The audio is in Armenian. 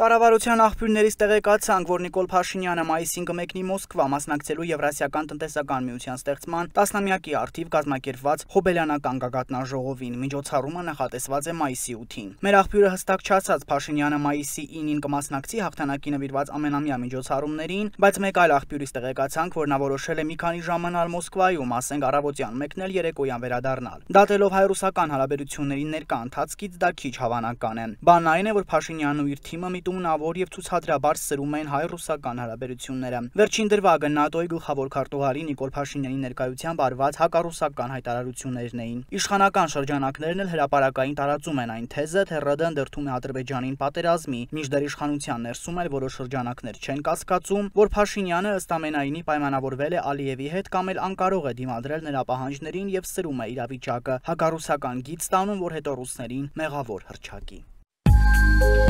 Կառավարության աղբյուրներից տեղեկացանք, որ Նիկոլ Փաշինյանը մայիսին կմեկնի Մոսկվա մասնակցելու Եվրասիական տնտեսական միության ստեղծման 10-ամյակի արդիվ կազմակերպված Հոբելյանական գագաթնաժողովին։ Միջոցառումը նախատեսված է մայիսի 8-ին։ Մեր աղբյուրը հստակ չասաց Փաշինյանը մայիսի 9-ին կմասնակցի հաղթանակի նվիրված ամենամյա միջոցառումներին, բայց մեկ այլ աղբյուրից տեղեկացանք, որ նա որոշել է մի քանի ժամանալ Մոսկվայում, ասենք առավոտյան մեկնել երեկոյան վերադառնալ։ Դատելով հայ-ռուսական հարաբերությունների ներկա ընթացքից դա քիչ հավանական է։ Բանն այն է, որ Փաշինյանն ու իր թիմը միտում արտումնավոր եւ ցուցադրաբար սրում են հայ-ռուսական հարաբերությունները։ Վերջին դրվագը ՆԱՏՕ-ի գլխավոր քարտուղարի Նիկոլ Փաշինյանի ներկայությամբ արված հակառուսական հայտարարություններն էին։ Իշխանական շրջանակներն էլ հրաապարակային տարածում են այն թեզը, թե ՌԴ-ն դրդում է Ադրբեջանին պատերազմի, մինչդեռ իշխանության ներսում էլ որոշ շրջանակներ չեն կասկածում, որ Փաշինյանը ըստ ամենայնի պայմանավորվել է Ալիևի հետ կամ էլ անկարող է դիմադրել նրա պահանջներին եւ սրում է իրավիճակը հակառուսական գիծ տանում, որ հետո ռուսներին մեղավոր հրճակի։ Thank you